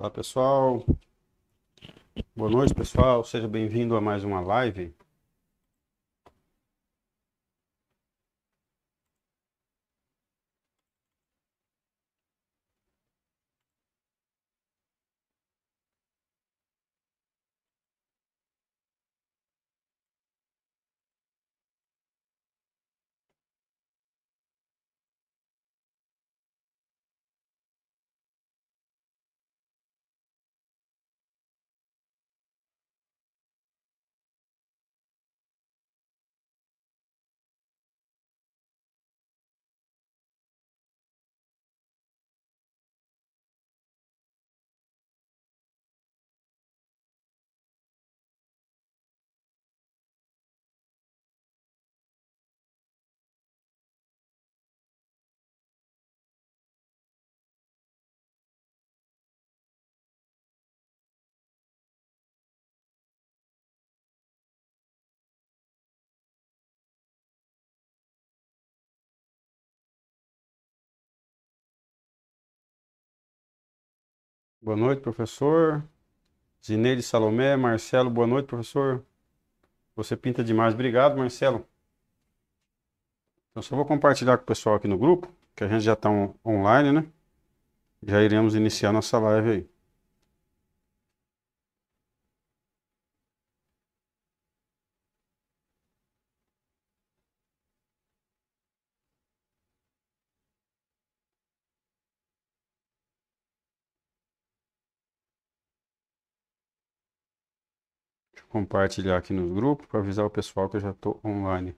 Olá pessoal, boa noite pessoal, seja bem-vindo a mais uma live. Boa noite, professor. Zineide Salomé, Marcelo, boa noite, professor. Você pinta demais. Obrigado, Marcelo. Então, só vou compartilhar com o pessoal aqui no grupo, que a gente já está on online, né? Já iremos iniciar nossa live aí. compartilhar aqui no grupo para avisar o pessoal que eu já estou online.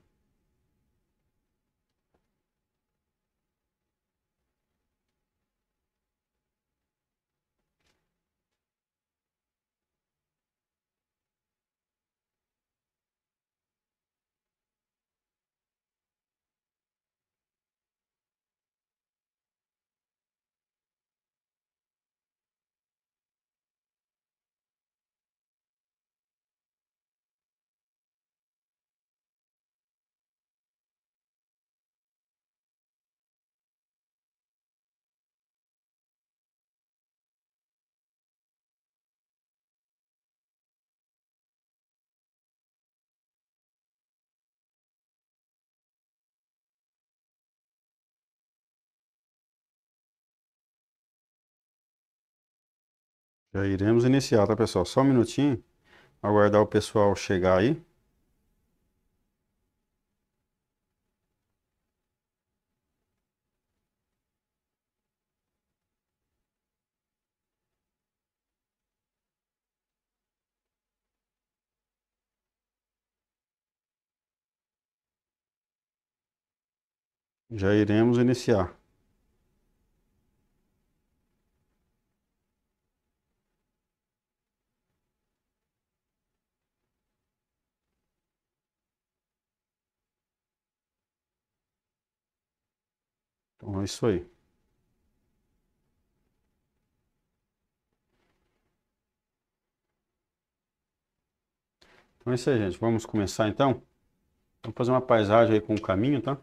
Já iremos iniciar, tá pessoal? Só um minutinho, aguardar o pessoal chegar aí. Já iremos iniciar. Então, é isso aí. Então é isso aí, gente. Vamos começar então. Vamos fazer uma paisagem aí com o caminho, tá?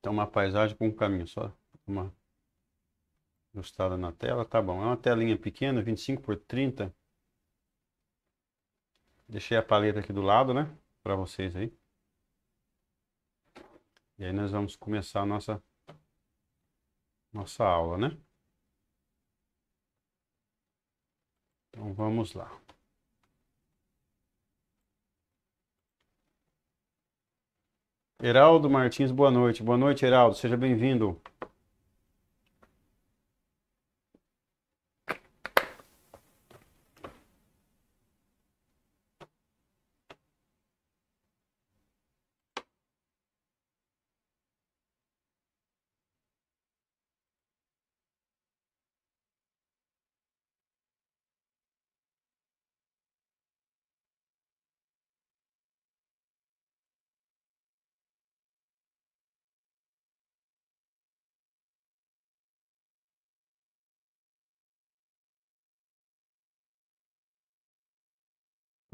Então uma paisagem com o caminho, só uma ajustada na tela, tá bom. É uma telinha pequena, 25 por 30. Deixei a paleta aqui do lado, né? Para vocês aí. E aí nós vamos começar a nossa, nossa aula, né? Então vamos lá. Heraldo Martins, boa noite. Boa noite, Heraldo. Seja bem-vindo.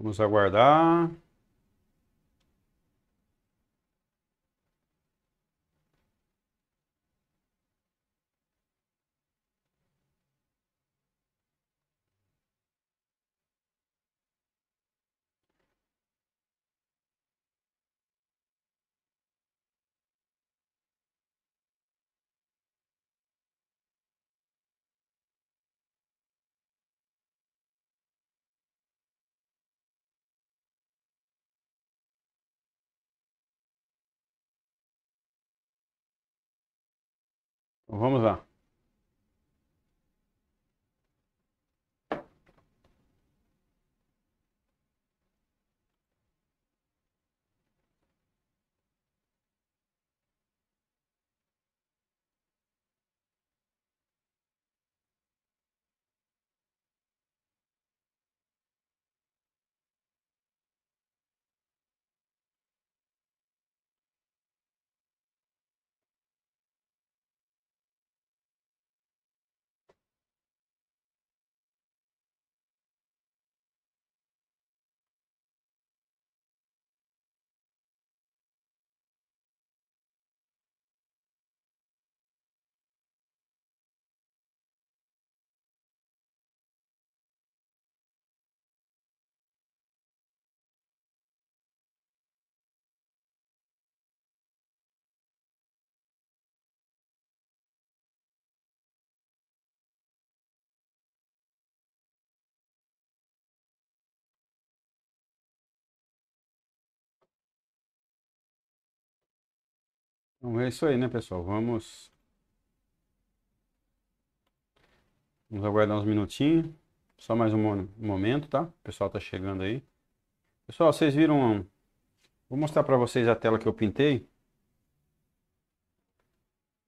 Vamos aguardar. Vamos lá. Então é isso aí, né, pessoal? Vamos. Vamos aguardar uns minutinhos. Só mais um momento, tá? O pessoal tá chegando aí. Pessoal, vocês viram. Vou mostrar para vocês a tela que eu pintei.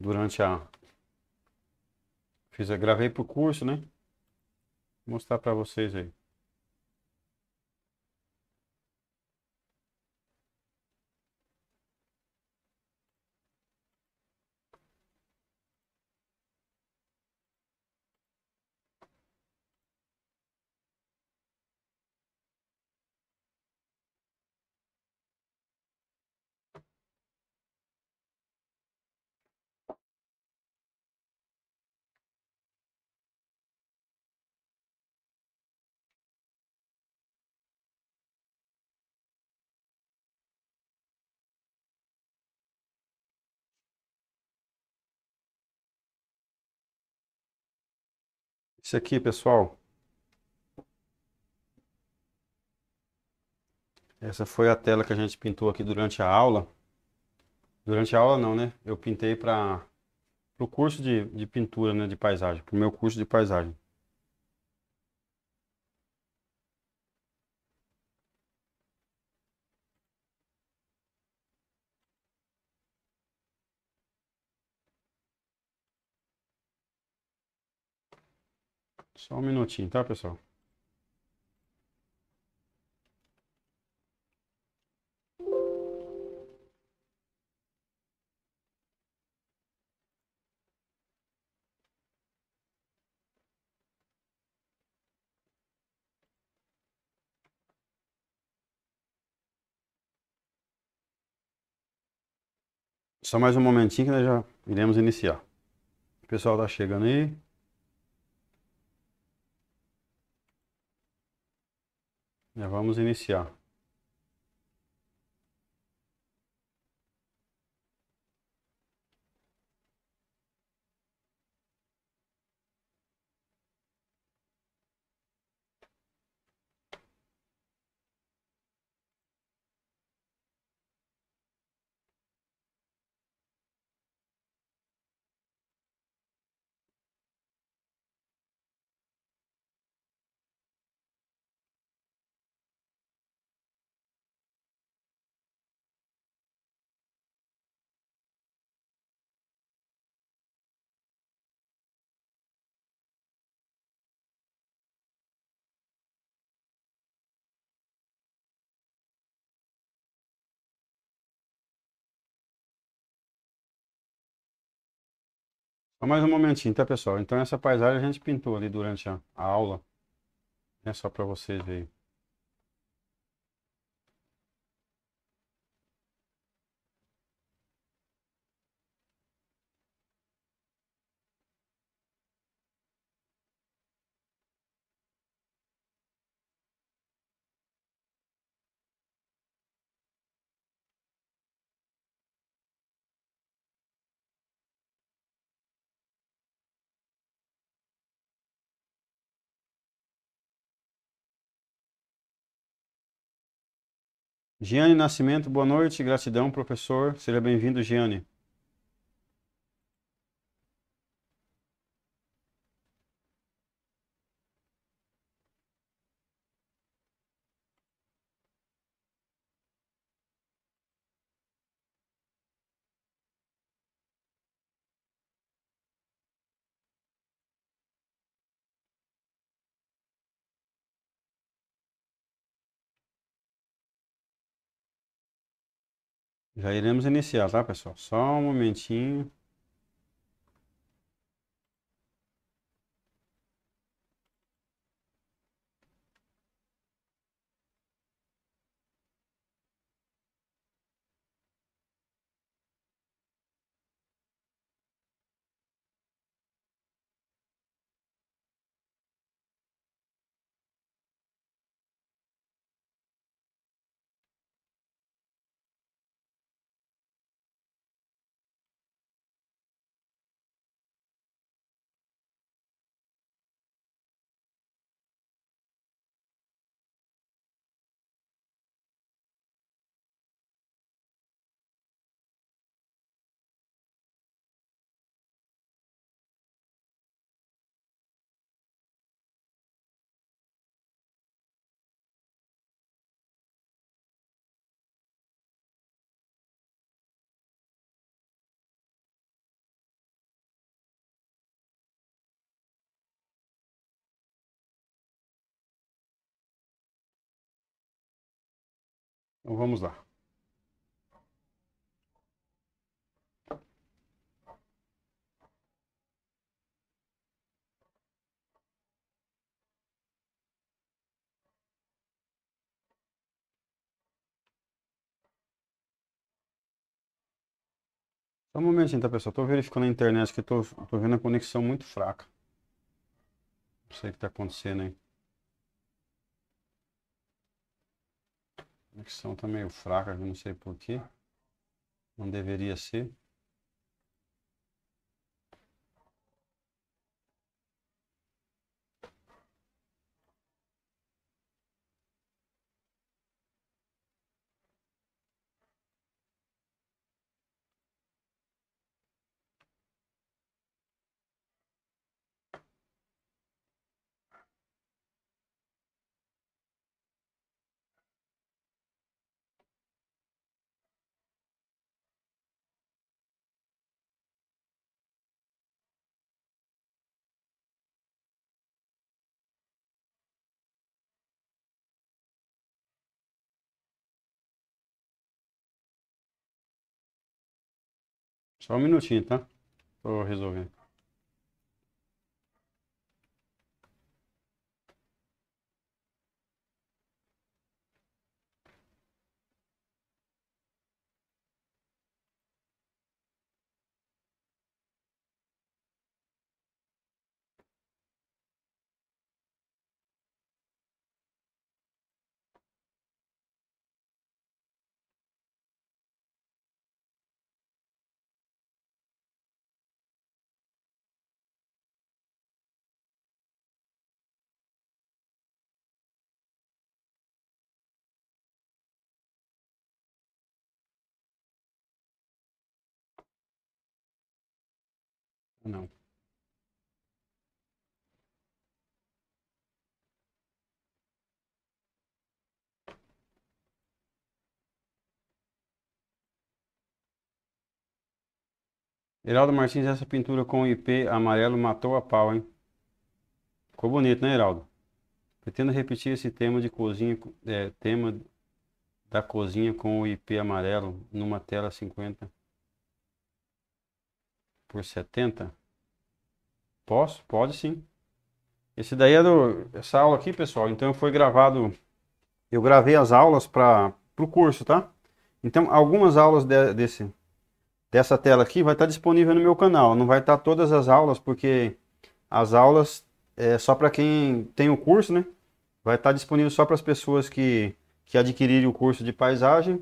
Durante a. Fiz a... Gravei pro curso, né? Vou mostrar para vocês aí. Isso aqui, pessoal. Essa foi a tela que a gente pintou aqui durante a aula. Durante a aula não, né? Eu pintei para o curso de, de pintura né, de paisagem, para o meu curso de paisagem. Só um minutinho, tá, pessoal? Só mais um momentinho que nós já iremos iniciar. O pessoal tá chegando aí. Já vamos iniciar. Só mais um momentinho, tá, pessoal? Então, essa paisagem a gente pintou ali durante a, aula. É só para vocês verem. Giane Nascimento, boa noite, gratidão, professor. Seja bem-vindo, Giane. Já iremos iniciar, tá, pessoal? Só um momentinho. Então vamos lá. Só um momentinho, tá, pessoal? Tô verificando a internet que tô, tô vendo a conexão muito fraca. Não sei o que tá acontecendo aí. A conexão tá meio fraca, não sei porquê. Não deveria ser. Só um minutinho, tá? Pra resolver. Heraldo Martins, essa pintura com IP amarelo matou a pau, hein? Ficou bonito, né, Heraldo? Pretendo repetir esse tema de cozinha, é, tema da cozinha com o IP amarelo numa tela 50 por 70. Posso? Pode sim. Esse daí é do, essa aula aqui, pessoal. Então foi gravado, eu gravei as aulas para o curso, tá? Então algumas aulas de, desse dessa tela aqui vai estar disponível no meu canal. Não vai estar todas as aulas, porque as aulas é só para quem tem o curso, né? Vai estar disponível só para as pessoas que, que adquirirem o curso de paisagem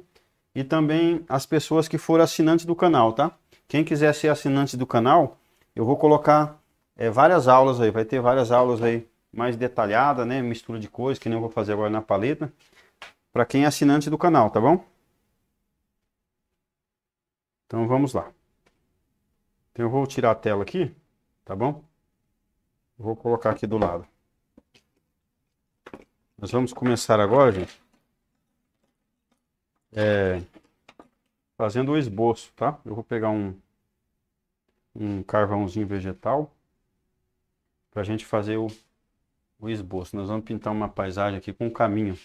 e também as pessoas que forem assinantes do canal, tá? Quem quiser ser assinante do canal, eu vou colocar é, várias aulas aí, vai ter várias aulas aí mais detalhada, né? Mistura de cores, que nem eu vou fazer agora na paleta. Para quem é assinante do canal, tá bom? Então vamos lá. Então eu vou tirar a tela aqui, tá bom? Vou colocar aqui do lado. Nós vamos começar agora, gente, é, fazendo o esboço, tá? Eu vou pegar um, um carvãozinho vegetal para a gente fazer o, o esboço. Nós vamos pintar uma paisagem aqui com um caminho.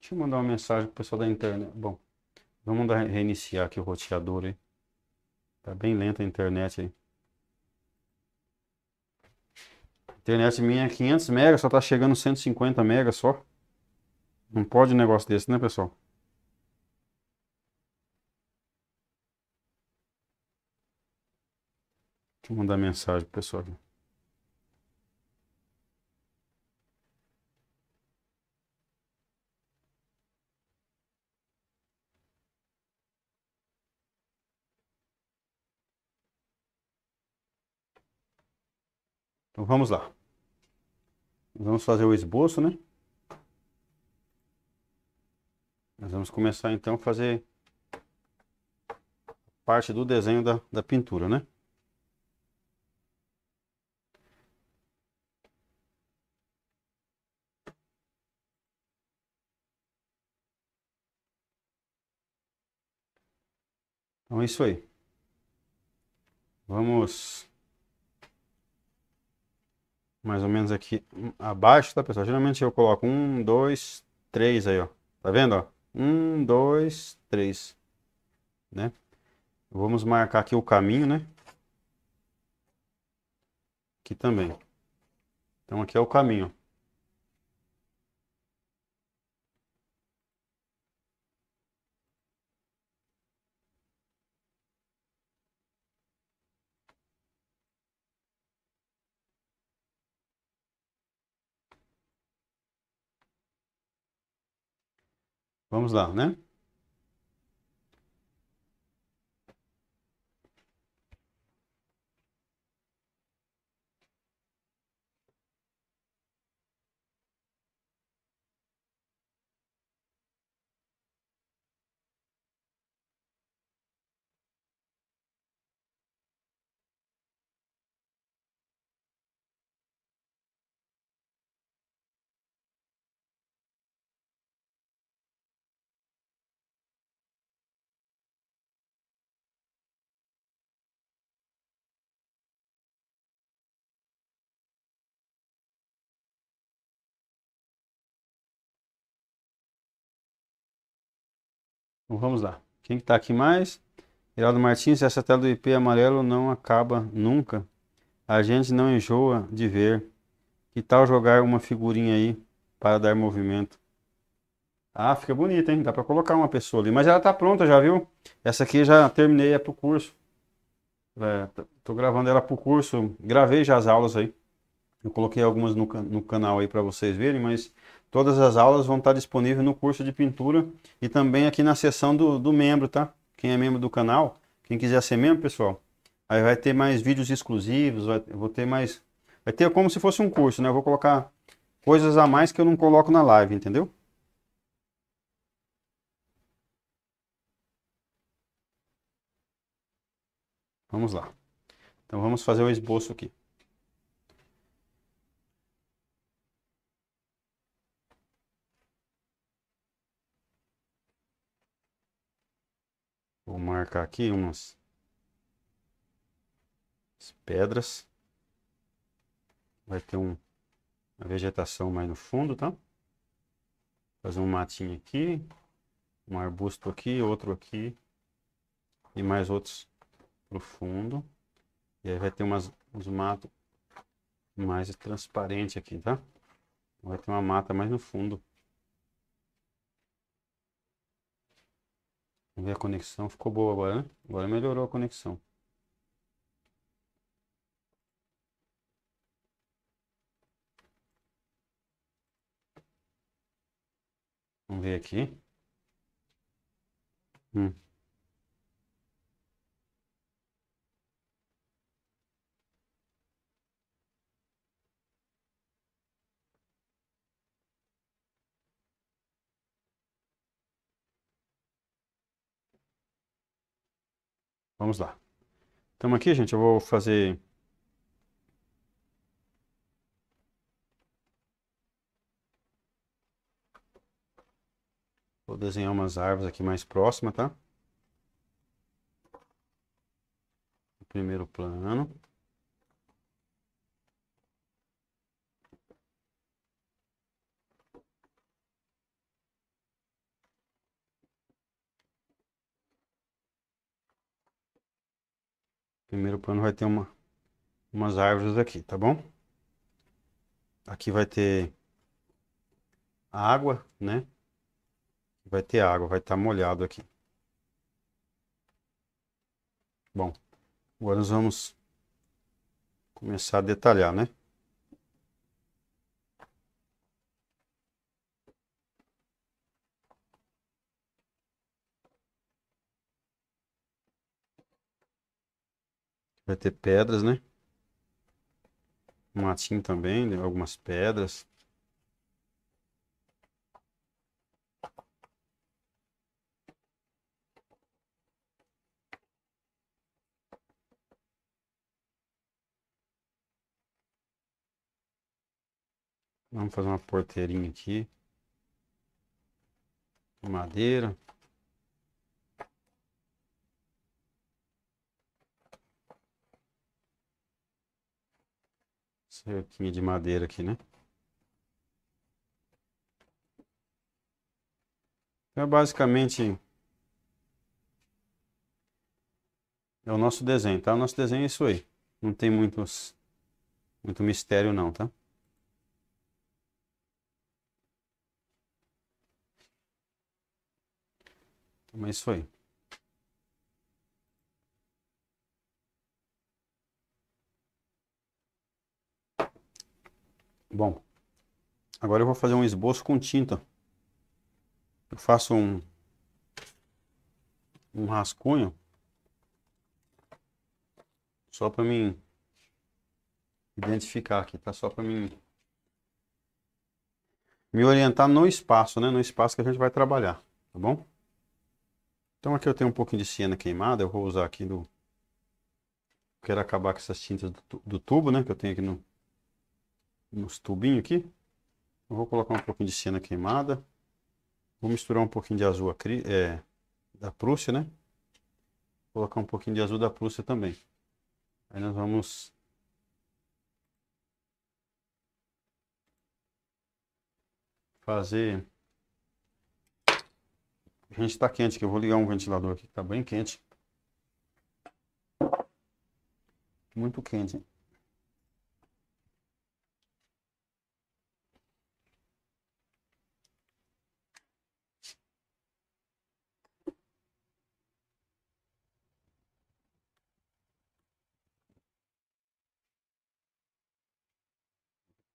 Deixa eu mandar uma mensagem pro pessoal da internet. Bom, vamos reiniciar aqui o roteador aí. Tá bem lenta a internet aí. Internet minha é 500 mega, só tá chegando 150 mega só. Não pode um negócio desse, né, pessoal? Deixa eu mandar mensagem pro pessoal aqui. Então vamos lá. Nós vamos fazer o esboço, né? Nós vamos começar então a fazer parte do desenho da, da pintura, né? Então é isso aí. Vamos mais ou menos aqui hum, abaixo, tá, pessoal? Geralmente eu coloco um, dois, três aí, ó. Tá vendo, ó? Um, dois, três, né? Vamos marcar aqui o caminho, né? Aqui também. Então aqui é o caminho. Vamos lá, né? Então vamos lá. Quem está aqui mais? Geraldo Martins, essa tela do IP amarelo não acaba nunca. A gente não enjoa de ver. Que tal jogar uma figurinha aí para dar movimento? Ah, fica bonita, hein? Dá para colocar uma pessoa ali. Mas ela está pronta já, viu? Essa aqui já terminei, é pro curso. É, gravando ela pro curso. Gravei já as aulas aí. Eu coloquei algumas no, no canal aí para vocês verem, mas Todas as aulas vão estar disponíveis no curso de pintura e também aqui na seção do, do membro, tá? Quem é membro do canal, quem quiser ser membro, pessoal, aí vai ter mais vídeos exclusivos, vai, vou ter mais... Vai ter como se fosse um curso, né? Eu vou colocar coisas a mais que eu não coloco na live, entendeu? Vamos lá. Então vamos fazer o esboço aqui. Vou marcar aqui umas pedras. Vai ter um, uma vegetação mais no fundo, tá? Fazer um matinho aqui, um arbusto aqui, outro aqui e mais outros pro fundo. E aí vai ter umas, uns matos mais transparente aqui, tá? Vai ter uma mata mais no fundo. Vamos ver a conexão. Ficou boa agora, né? Agora melhorou a conexão. Vamos ver aqui. Hum. Vamos lá. Estamos aqui, gente. Eu vou fazer... Vou desenhar umas árvores aqui mais próxima, tá? Primeiro plano. Primeiro plano vai ter uma, umas árvores aqui, tá bom? Aqui vai ter água, né? Vai ter água, vai estar tá molhado aqui. Bom, agora nós vamos começar a detalhar, né? Vai ter pedras, né? Um matinho também, né? algumas pedras. Vamos fazer uma porteirinha aqui. Madeira. cerquinha de madeira aqui, né? Então, basicamente, é o nosso desenho, tá? O nosso desenho é isso aí. Não tem muitos, muito mistério não, tá? Então, é isso aí. Agora eu vou fazer um esboço com tinta. Eu faço um, um rascunho só para mim identificar aqui, tá? Só para mim me orientar no espaço, né? No espaço que a gente vai trabalhar, tá bom? Então aqui eu tenho um pouquinho de siena queimada, eu vou usar aqui do... Quero acabar com essas tintas do, do tubo, né? Que eu tenho aqui no, nos tubinhos aqui. Eu vou colocar um pouquinho de cena queimada. Vou misturar um pouquinho de azul acri... é, da Prússia, né? Vou colocar um pouquinho de azul da Prússia também. Aí nós vamos fazer. A gente está quente, que eu vou ligar um ventilador aqui que está bem quente. Muito quente. Hein?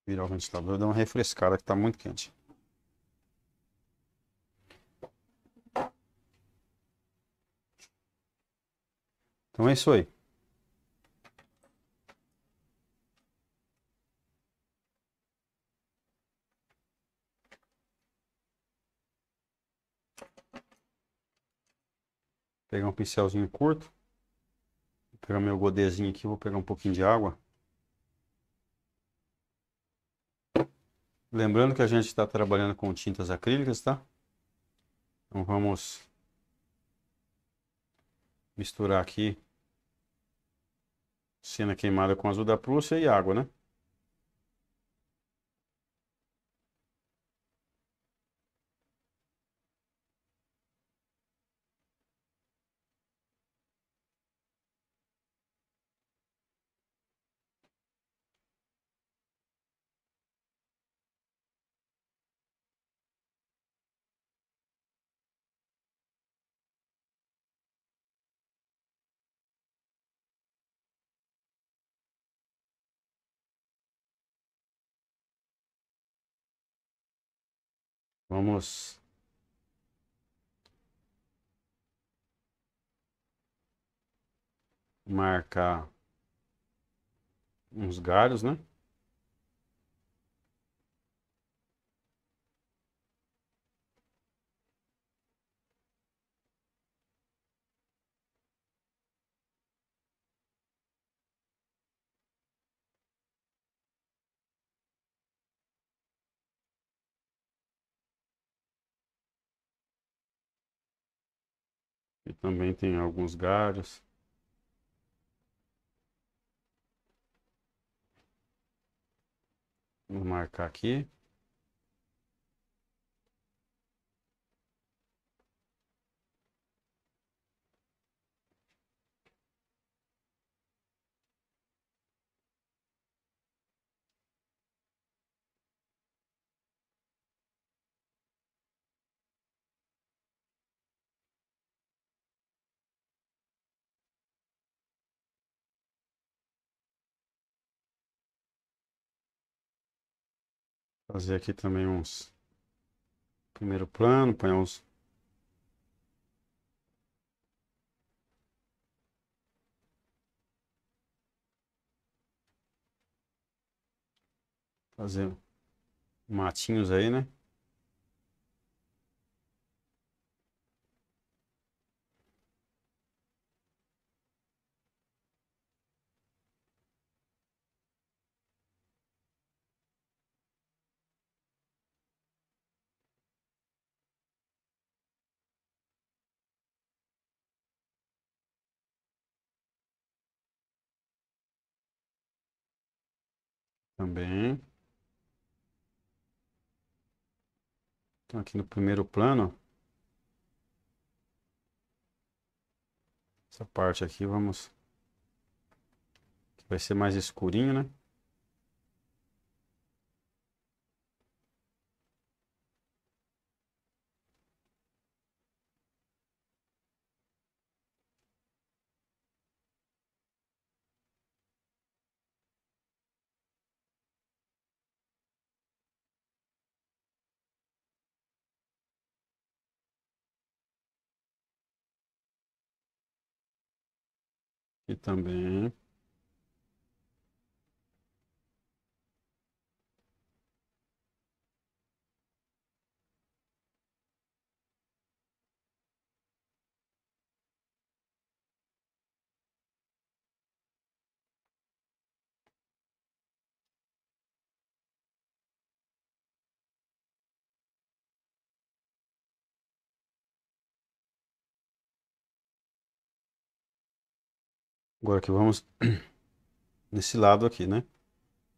virar o ventilador e dar uma refrescada que está muito quente. Então é isso aí. Vou pegar um pincelzinho curto. Vou pegar meu godezinho aqui, vou pegar um pouquinho de água. Lembrando que a gente está trabalhando com tintas acrílicas, tá? Então vamos misturar aqui cena queimada com azul da Prússia e água, né? Vamos. Marcar uns galhos, né? E também tem alguns galhos. Vou marcar aqui. Fazer aqui também uns primeiro plano, põe uns fazer matinhos aí, né? Também. Então, aqui no primeiro plano, essa parte aqui, vamos... Vai ser mais escurinho, né? Aqui também. Agora que vamos nesse lado aqui, né?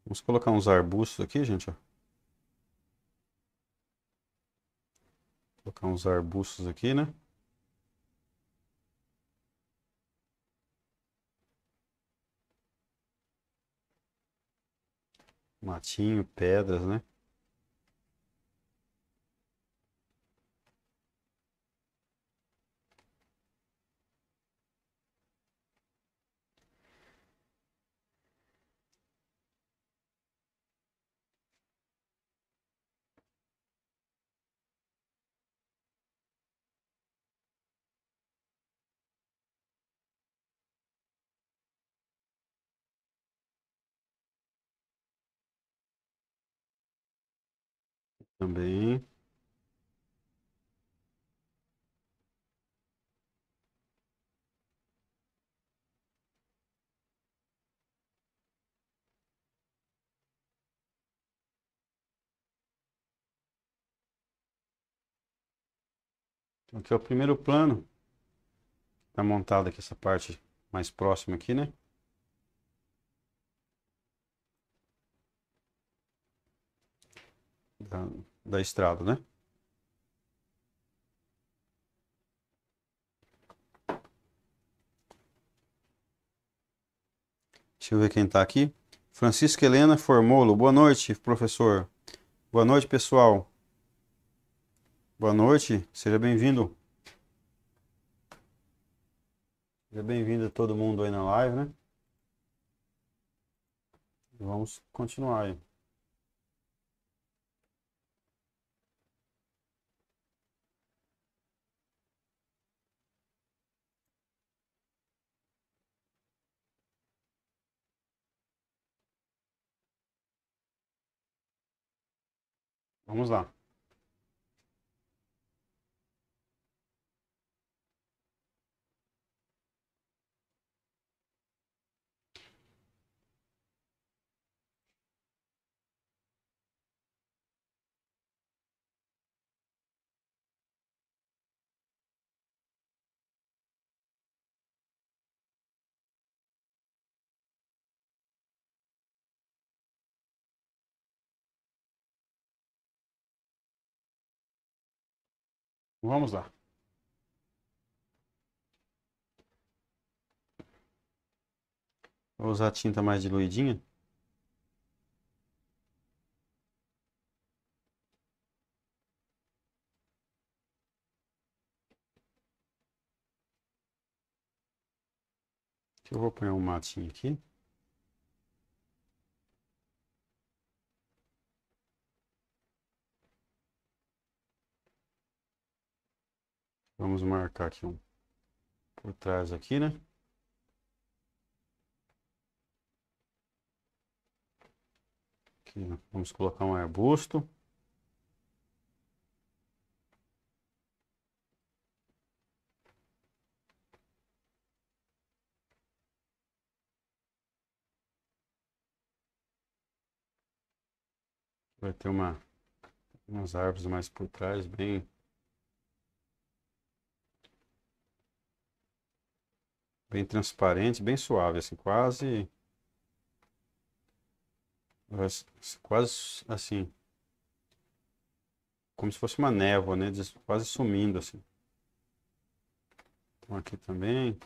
Vamos colocar uns arbustos aqui, gente, ó. Colocar uns arbustos aqui, né? Matinho, pedras, né? Também. Então, aqui é o primeiro plano. Tá montada aqui essa parte mais próxima aqui, né? Tá da estrada, né? Deixa eu ver quem está aqui. Francisco Helena Formolo. Boa noite, professor. Boa noite, pessoal. Boa noite, seja bem-vindo. Seja bem-vindo todo mundo aí na live, né? Vamos continuar aí. Vamos lá. Vamos lá. Vou usar a tinta mais diluidinha. Eu vou pôr um matinho aqui. Vamos marcar aqui um por trás aqui, né? Aqui, né? vamos colocar um arbusto. Vai ter uma, umas árvores mais por trás, bem Bem transparente, bem suave, assim, quase. Quase assim. Como se fosse uma névoa, né? Quase sumindo, assim. Então, aqui também.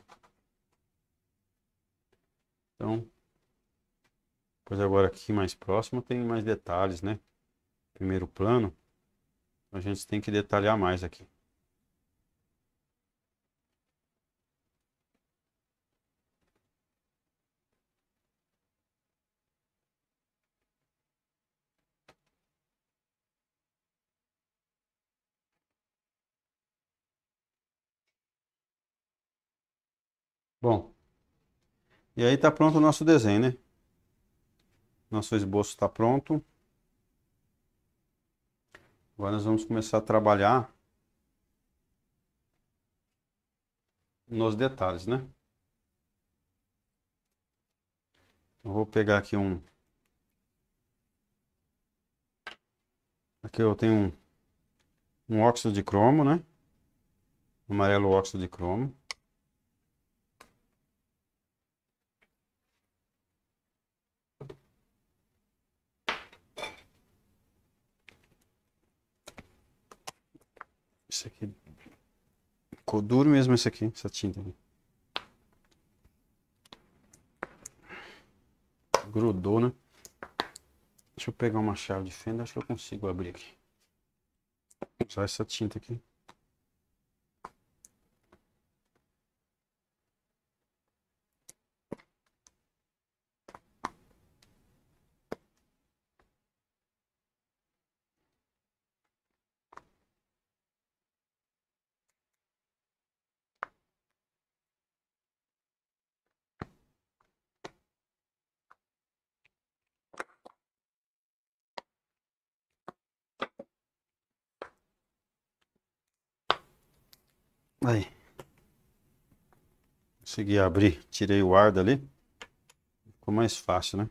Então, pois agora aqui mais próximo tem mais detalhes, né? Primeiro plano. A gente tem que detalhar mais aqui. Bom, e aí está pronto o nosso desenho, né? Nosso esboço está pronto. Agora nós vamos começar a trabalhar nos detalhes, né? Eu vou pegar aqui um... Aqui eu tenho um, um óxido de cromo, né? Amarelo óxido de cromo. esse aqui. Ficou duro mesmo esse aqui, essa tinta. Grudou, né? Deixa eu pegar uma chave de fenda, acho que eu consigo abrir aqui. Vou usar essa tinta aqui. consegui abrir. Tirei o ar dali. Ficou mais fácil, né?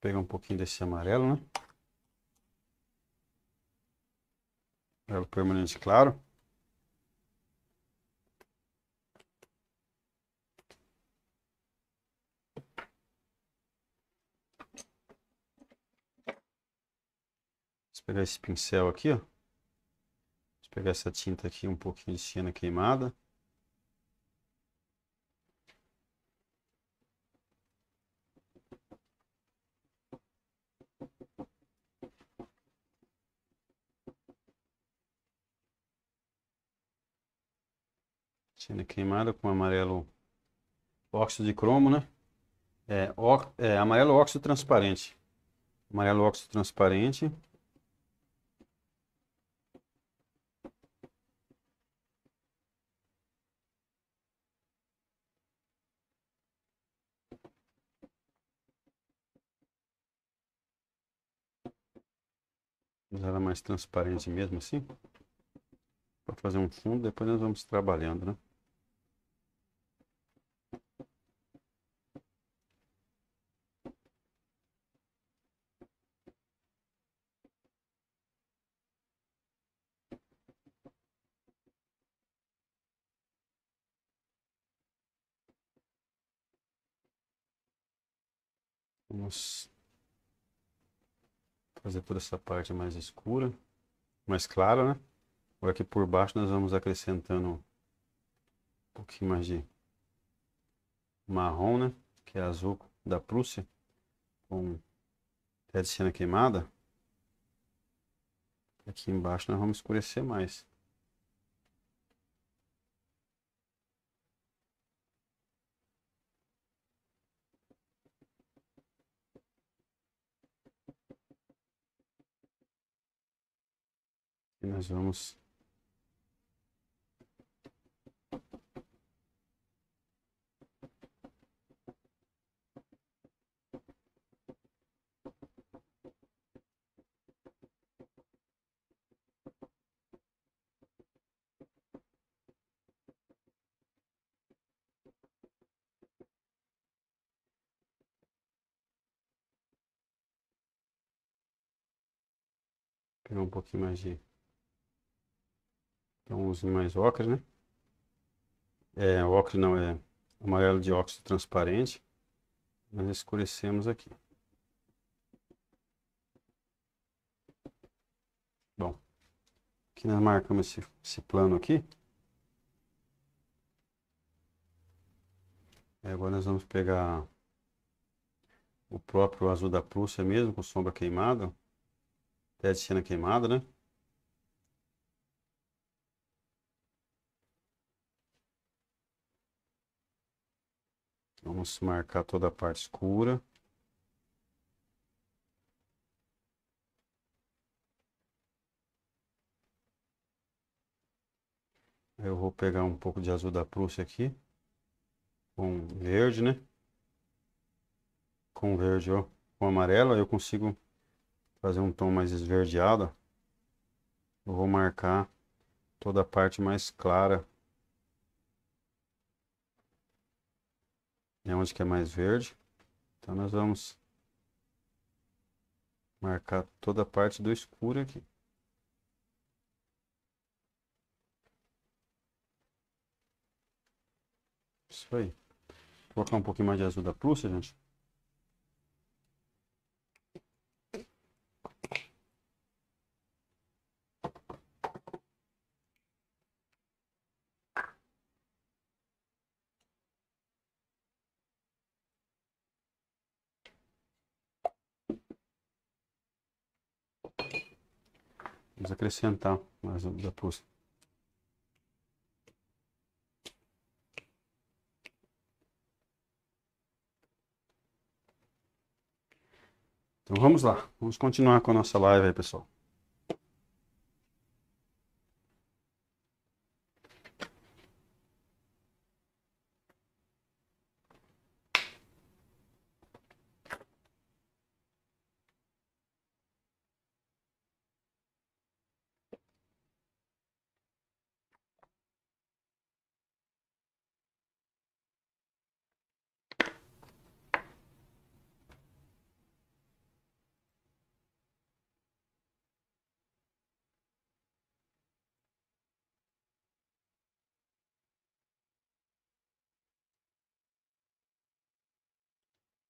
pegar um pouquinho desse amarelo, né? Amarelo permanente claro. pegar esse pincel aqui, ó. Deixa pegar essa tinta aqui, um pouquinho de siena queimada. Siena queimada com amarelo óxido de cromo, né? É, ó, é, amarelo óxido transparente. Amarelo óxido transparente. Usar ela mais transparente mesmo assim. Para fazer um fundo, depois nós vamos trabalhando, né? Vamos fazer toda essa parte mais escura, mais clara, né? Agora aqui por baixo nós vamos acrescentando um pouquinho mais de marrom, né? Que é azul da Prússia, com pé de cena queimada. Aqui embaixo nós vamos escurecer mais. Nós vamos. pegar um pouquinho mais de então uso mais ocre, né? É, ocre não é amarelo de óxido transparente. Nós escurecemos aqui. Bom, aqui nós marcamos esse, esse plano aqui. É, agora nós vamos pegar o próprio azul da Prússia mesmo, com sombra queimada. Até de cena queimada, né? Vamos marcar toda a parte escura. Eu vou pegar um pouco de azul da Prússia aqui. Com verde, né? Com verde, ó. Com amarelo, eu consigo fazer um tom mais esverdeado. Eu vou marcar toda a parte mais clara né, onde que é mais verde. Então nós vamos marcar toda a parte do escuro aqui. Isso aí. Vou colocar um pouquinho mais de azul da Prússia, gente. acrescentar mais da pulsa. Então vamos lá, vamos continuar com a nossa live aí, pessoal.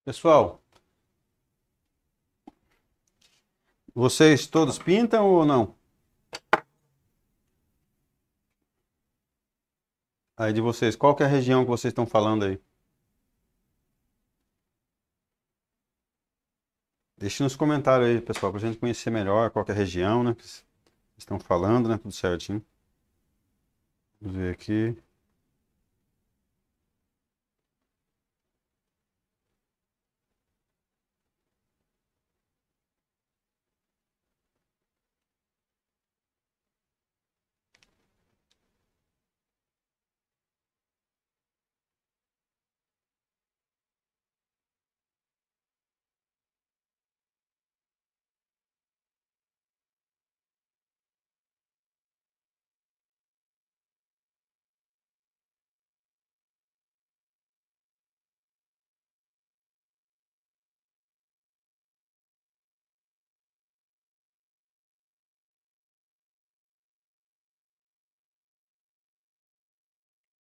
Pessoal, vocês todos pintam ou não? Aí de vocês, qual que é a região que vocês estão falando aí? Deixe nos comentários aí, pessoal, para a gente conhecer melhor qual é a região, né? Que vocês estão falando, né? Tudo certinho. Vamos ver aqui.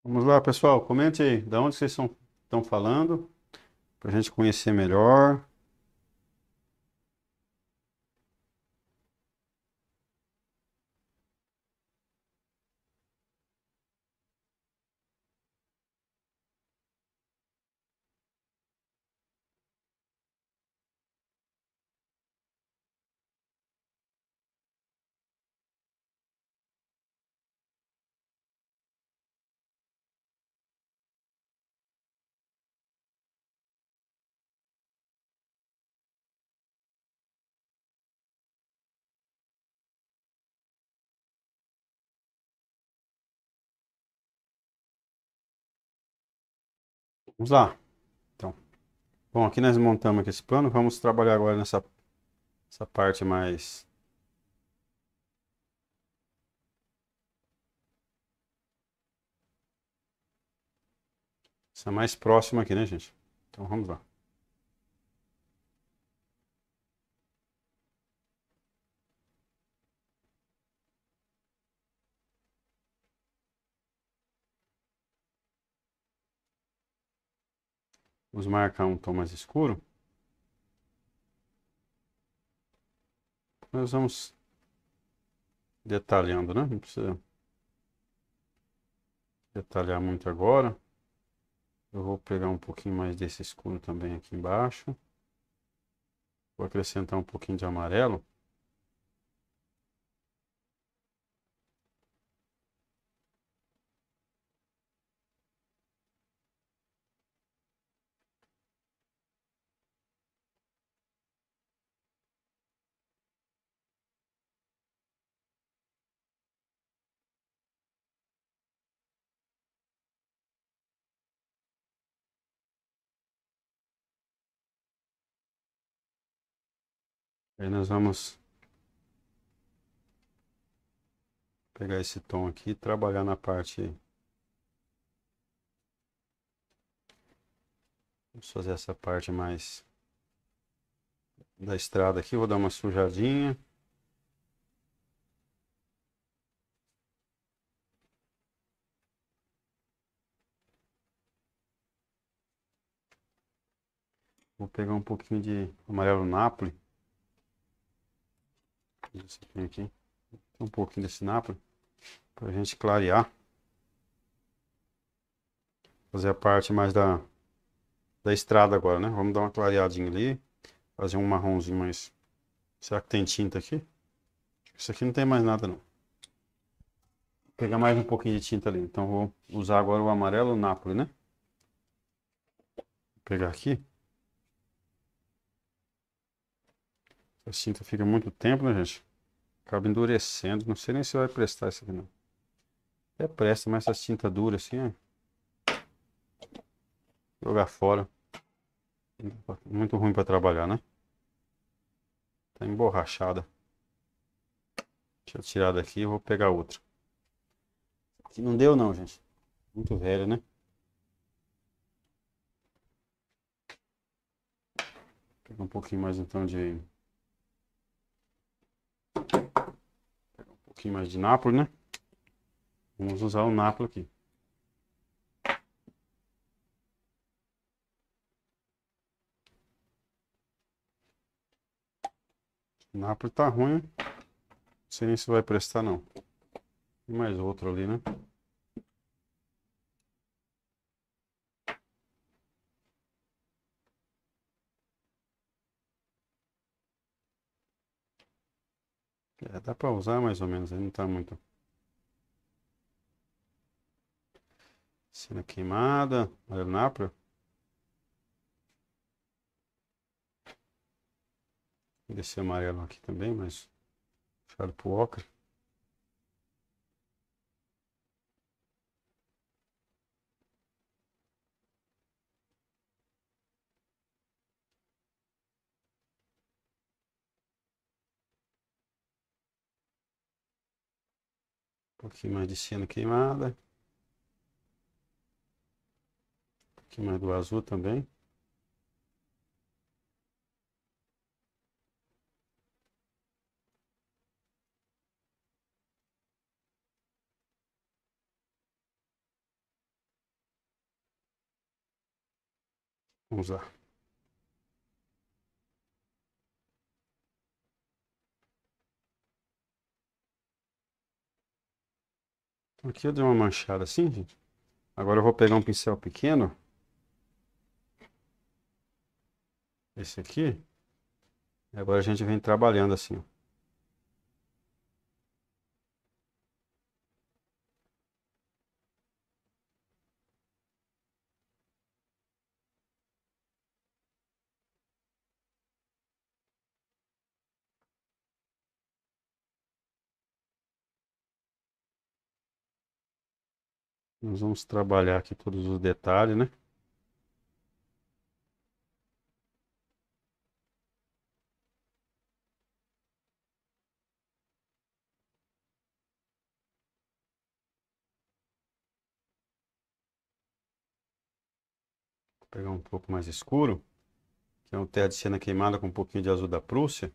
Vamos lá, pessoal, comente aí, de onde vocês estão falando, para a gente conhecer melhor. Vamos lá. Então. Bom, aqui nós montamos aqui esse plano. Vamos trabalhar agora nessa essa parte mais... Essa mais próxima aqui, né, gente? Então vamos lá. Vamos marcar um tom mais escuro. Nós vamos detalhando, né? Não precisa detalhar muito agora. Eu vou pegar um pouquinho mais desse escuro também aqui embaixo. Vou acrescentar um pouquinho de amarelo. Aí nós vamos pegar esse tom aqui e trabalhar na parte. Vamos fazer essa parte mais da estrada aqui, vou dar uma sujadinha. Vou pegar um pouquinho de amarelo Nápoles. Esse aqui, aqui. Um pouquinho desse Napoli para a gente clarear. Fazer a parte mais da, da estrada agora, né? Vamos dar uma clareadinha ali. Fazer um marronzinho mais... Será que tem tinta aqui? Isso aqui não tem mais nada, não. Vou pegar mais um pouquinho de tinta ali. Então, vou usar agora o amarelo Napoli né? Vou pegar aqui. A cinta fica muito tempo, né, gente? Acaba endurecendo. Não sei nem se vai prestar isso aqui, não. Até presta, mas essa cinta dura assim, ó. Jogar fora. Muito ruim para trabalhar, né? Tá emborrachada. Deixa eu tirar daqui e vou pegar outra. Aqui não deu não, gente. Muito velha, né? Pegar um pouquinho mais então de um pouquinho mais de Nápoles, né? Vamos usar o Nápoles aqui. O Nápoles tá ruim. Não sei nem se vai prestar, não. E mais outro ali, né? É, dá para usar mais ou menos, aí não está muito. cena queimada, Aeronápolis. descer amarelo aqui também, mas para pro ocre. pouquinho mais de siena queimada. Um pouquinho mais do azul também. Vamos lá. Aqui eu dei uma manchada assim, gente. Agora eu vou pegar um pincel pequeno. Esse aqui. E agora a gente vem trabalhando assim, ó. Nós vamos trabalhar aqui todos os detalhes, né? Vou pegar um pouco mais escuro, que é um terra de cena queimada com um pouquinho de azul da Prússia.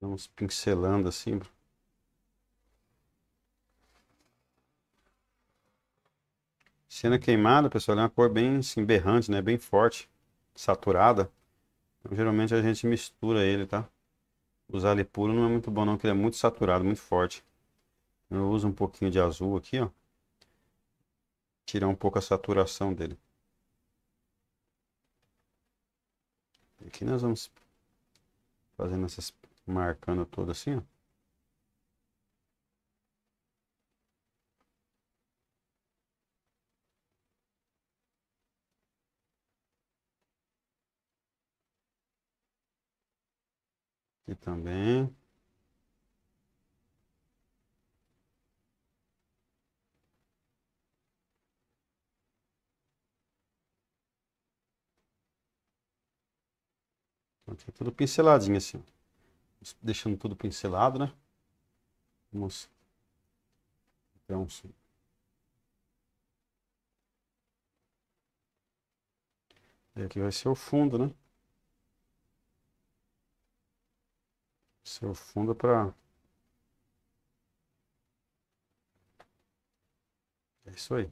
Vamos pincelando assim. Cena queimada, pessoal, é uma cor bem assim, berrante, né? Bem forte, saturada. Então, geralmente a gente mistura ele, tá? Usar ele puro não é muito bom não, porque ele é muito saturado, muito forte. Eu uso um pouquinho de azul aqui, ó. Tirar um pouco a saturação dele. Aqui nós vamos fazendo essas marcando todo assim, ó. Aqui também. Aqui então, é tá tudo pinceladinho assim, ó deixando tudo pincelado, né? Vamos criar um E aqui vai ser o fundo, né? Seu fundo para É isso aí.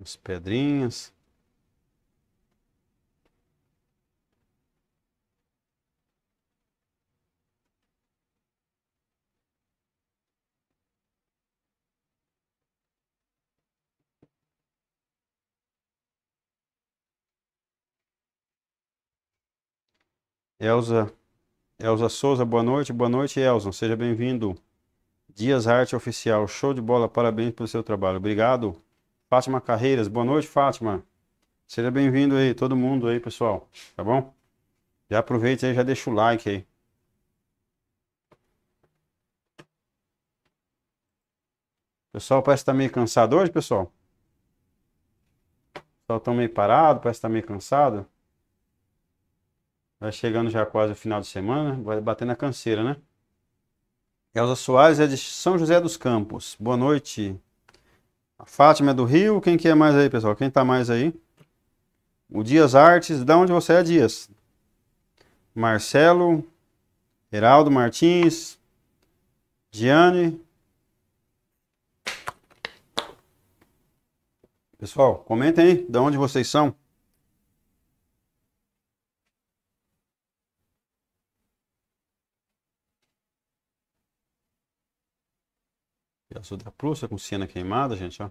As pedrinhas. Elza, Elza Souza, boa noite. Boa noite, Elza Seja bem-vindo. Dias Arte Oficial, show de bola, parabéns pelo seu trabalho. Obrigado. Fátima Carreiras, boa noite, Fátima. Seja bem-vindo aí, todo mundo aí, pessoal, tá bom? Já aproveita aí, já deixa o like aí. Pessoal, parece que tá meio cansado hoje, pessoal. Pessoal tão tá meio parado, parece que tá meio cansado. Vai chegando já quase o final de semana, né? vai batendo a canseira, né? Elza Soares é de São José dos Campos. Boa noite. A Fátima é do Rio. Quem que é mais aí, pessoal? Quem tá mais aí? O Dias Artes, da onde você é, Dias? Marcelo, Heraldo Martins, Giane. Pessoal, comentem aí de onde vocês são. azul da Prússia com cena queimada, gente, ó.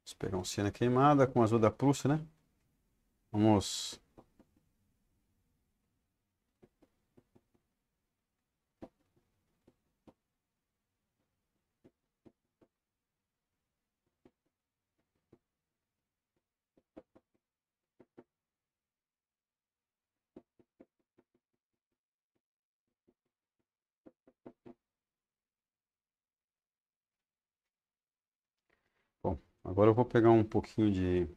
Vamos pegar um cena queimada com azul da Prússia, né? Vamos Agora eu vou pegar um pouquinho de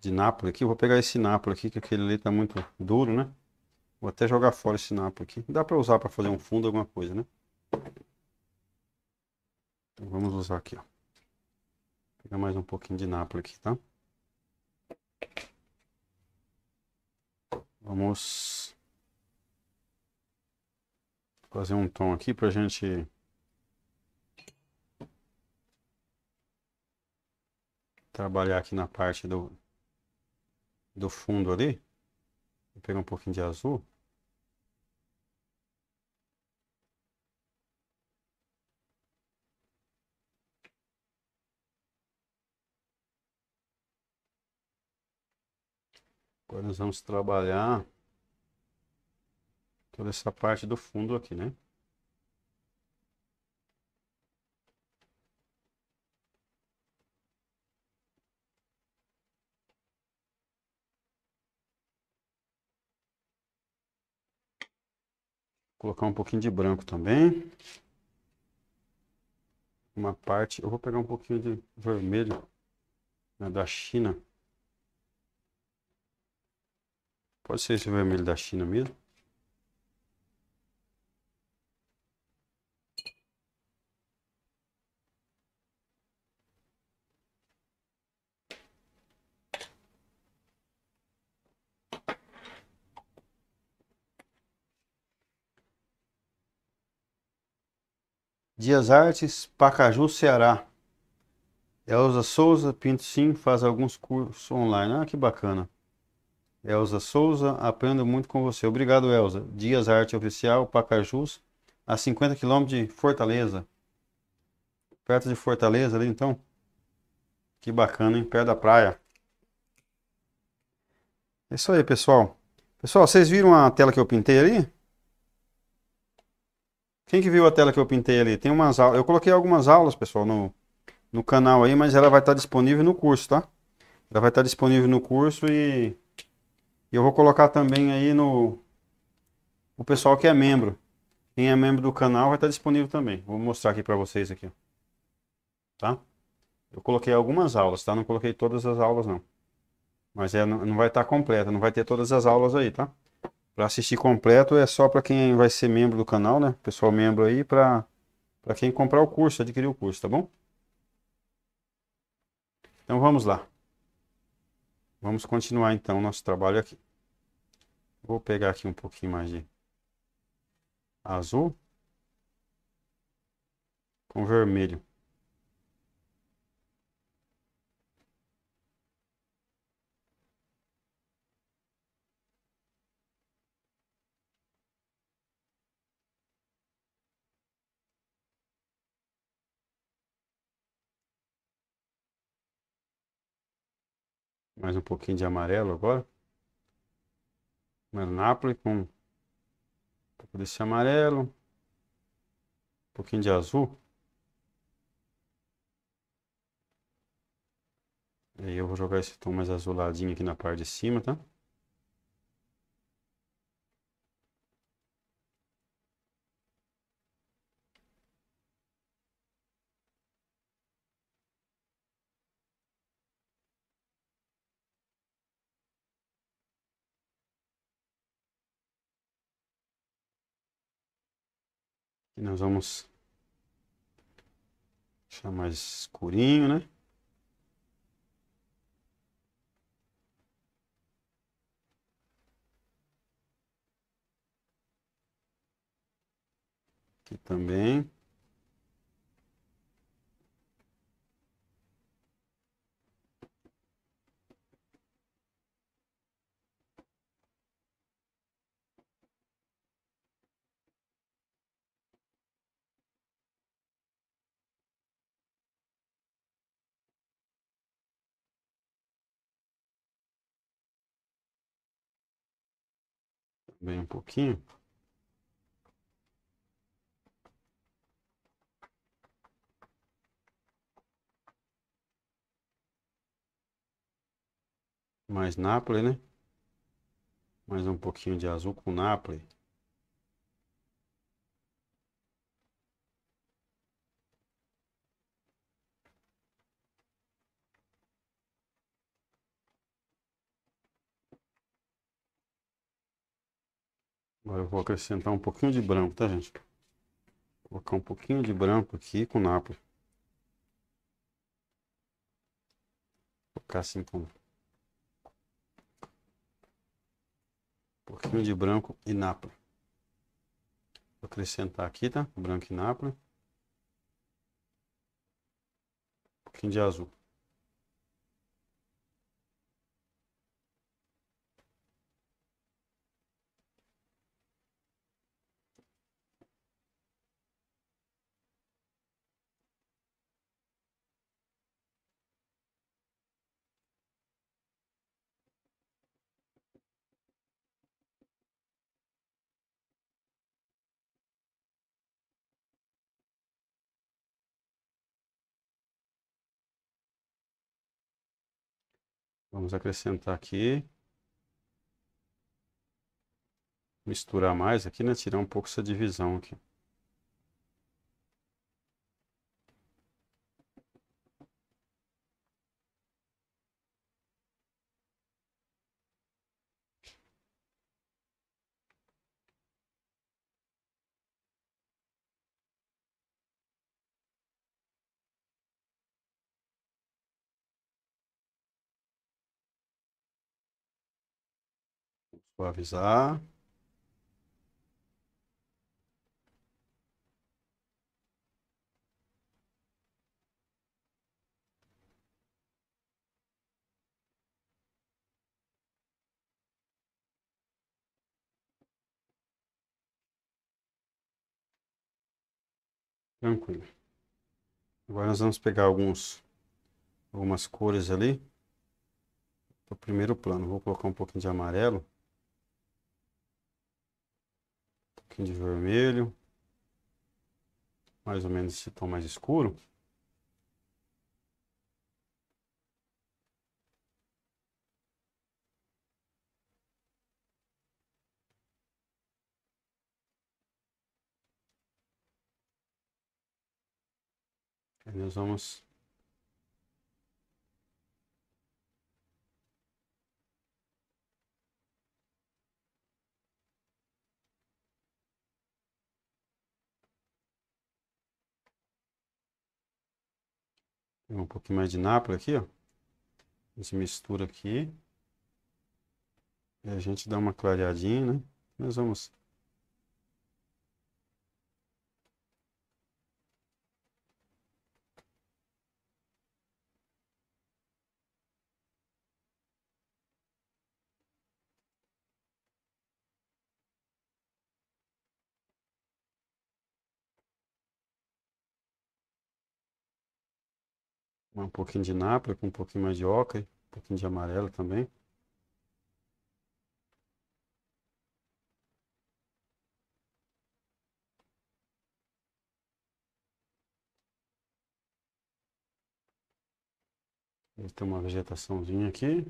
de Nápoles aqui. Eu vou pegar esse Nápoles aqui, que aquele ali tá muito duro, né? Vou até jogar fora esse Nápoles aqui. Dá para usar para fazer um fundo, alguma coisa, né? Então vamos usar aqui, ó. Vou pegar mais um pouquinho de Nápoles aqui, tá? Vamos fazer um tom aqui pra gente trabalhar aqui na parte do, do fundo ali. Vou pegar um pouquinho de azul. Agora nós vamos trabalhar toda essa parte do fundo aqui, né? Colocar um pouquinho de branco também. Uma parte, eu vou pegar um pouquinho de vermelho né, da China. Pode ser esse vermelho da China mesmo. Dias Artes, Pacaju, Ceará. Elza Souza, Pinto Sim, faz alguns cursos online. Ah, que bacana. Elza Souza, aprendo muito com você. Obrigado, Elza. Dias Arte Oficial, Pacajus, a 50 quilômetros de Fortaleza. Perto de Fortaleza ali, então. Que bacana, hein? Perto da praia. É isso aí, pessoal. Pessoal, vocês viram a tela que eu pintei ali? Quem que viu a tela que eu pintei ali? Tem umas aulas. Eu coloquei algumas aulas, pessoal, no, no canal aí, mas ela vai estar disponível no curso, tá? Ela vai estar disponível no curso e eu vou colocar também aí no o pessoal que é membro. Quem é membro do canal vai estar disponível também. Vou mostrar aqui para vocês aqui, ó. tá? Eu coloquei algumas aulas, tá? Não coloquei todas as aulas não. Mas é, não vai estar completa, não vai ter todas as aulas aí, tá? Para assistir completo é só para quem vai ser membro do canal, né? Pessoal membro aí, para quem comprar o curso, adquirir o curso, tá bom? Então vamos lá. Vamos continuar então nosso trabalho aqui. Vou pegar aqui um pouquinho mais de azul com vermelho. mais um pouquinho de amarelo agora. Mais Nápoles com um pouco desse amarelo, um pouquinho de azul. E aí eu vou jogar esse tom mais azuladinho aqui na parte de cima, tá? E nós vamos deixar mais escurinho, né? Aqui também. bem um pouquinho. Mais Nápoles, né? Mais um pouquinho de azul com Nápoles. Agora eu vou acrescentar um pouquinho de branco, tá, gente? Vou colocar um pouquinho de branco aqui com nápoles. colocar assim com um pouquinho de branco e nápoles. Vou acrescentar aqui, tá? Branco e nápoles. Um pouquinho de azul. Vamos acrescentar aqui. Misturar mais aqui, né? Tirar um pouco essa divisão aqui. Vou avisar. Tranquilo. Agora nós vamos pegar alguns, algumas cores ali o primeiro plano. Vou colocar um pouquinho de amarelo. pouquinho de vermelho. Mais ou menos esse tom mais escuro. e nós vamos um pouquinho mais de nápoles aqui, ó. A gente mistura aqui. E a gente dá uma clareadinha, né? Nós vamos um pouquinho de nápoles, com um pouquinho mais de oca, um pouquinho de amarelo também. Tem uma vegetaçãozinha aqui.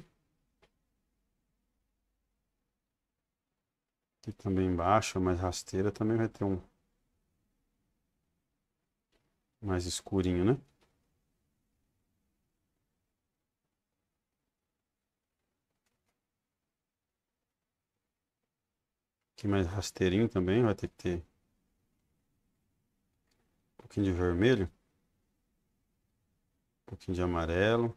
Aqui também embaixo, mais rasteira, também vai ter um mais escurinho, né? Aqui mais rasteirinho também, vai ter que ter um pouquinho de vermelho, um pouquinho de amarelo.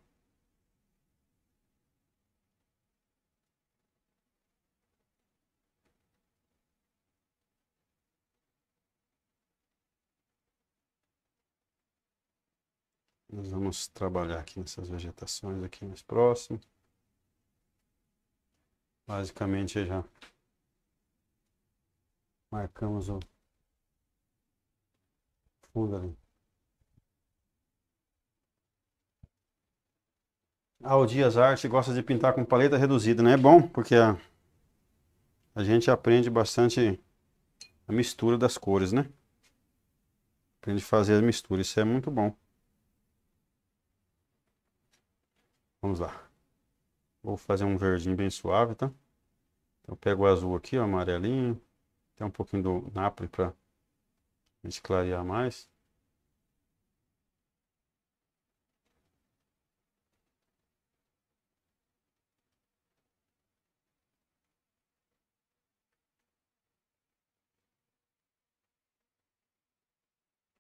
Nós vamos trabalhar aqui nessas vegetações aqui mais próximo. Basicamente já Marcamos o fundo ali. Aldias ah, Dias Arte gosta de pintar com paleta reduzida, né? É bom, porque a, a gente aprende bastante a mistura das cores, né? Aprende a fazer a mistura, isso é muito bom. Vamos lá. Vou fazer um verdinho bem suave, tá? Então, eu pego o azul aqui, o amarelinho até um pouquinho do Napoli para a gente clarear mais.